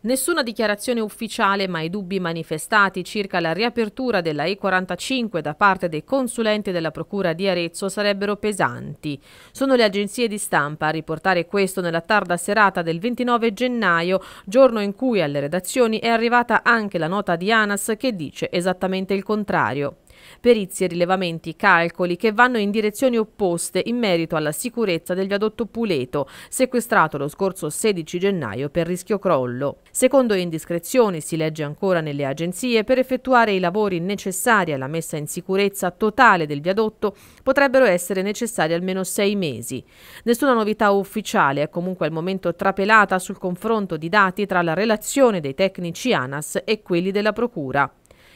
Nessuna dichiarazione ufficiale, ma i dubbi manifestati circa la riapertura della E45 da parte dei consulenti della Procura di Arezzo sarebbero pesanti. Sono le agenzie di stampa a riportare questo nella tarda serata del 29 gennaio, giorno in cui alle redazioni è arrivata anche la nota di ANAS che dice esattamente il contrario. Perizie, rilevamenti, calcoli che vanno in direzioni opposte in merito alla sicurezza del viadotto Puleto, sequestrato lo scorso 16 gennaio per rischio crollo. Secondo indiscrezioni, si legge ancora nelle agenzie, per effettuare i lavori necessari alla messa in sicurezza totale del viadotto potrebbero essere necessari almeno sei mesi. Nessuna novità ufficiale è comunque al momento trapelata sul confronto di dati tra la relazione dei tecnici ANAS e quelli della Procura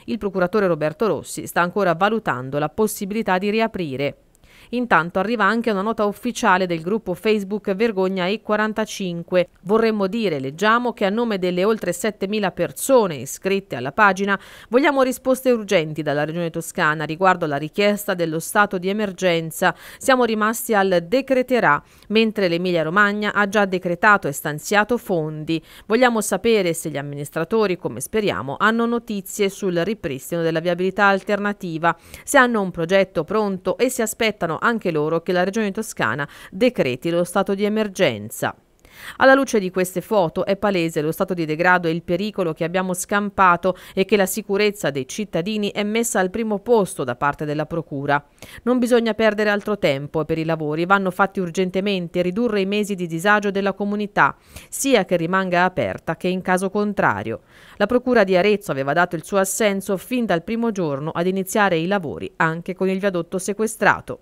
il procuratore Roberto Rossi sta ancora valutando la possibilità di riaprire Intanto arriva anche una nota ufficiale del gruppo Facebook Vergogna E45. Vorremmo dire, leggiamo, che a nome delle oltre 7.000 persone iscritte alla pagina vogliamo risposte urgenti dalla Regione Toscana riguardo alla richiesta dello stato di emergenza. Siamo rimasti al decreterà, mentre l'Emilia Romagna ha già decretato e stanziato fondi. Vogliamo sapere se gli amministratori, come speriamo, hanno notizie sul ripristino della viabilità alternativa, se hanno un progetto pronto e si aspettano anche loro che la Regione Toscana decreti lo stato di emergenza. Alla luce di queste foto è palese lo stato di degrado e il pericolo che abbiamo scampato e che la sicurezza dei cittadini è messa al primo posto da parte della Procura. Non bisogna perdere altro tempo per i lavori, vanno fatti urgentemente e ridurre i mesi di disagio della comunità, sia che rimanga aperta che in caso contrario. La Procura di Arezzo aveva dato il suo assenso fin dal primo giorno ad iniziare i lavori anche con il viadotto sequestrato.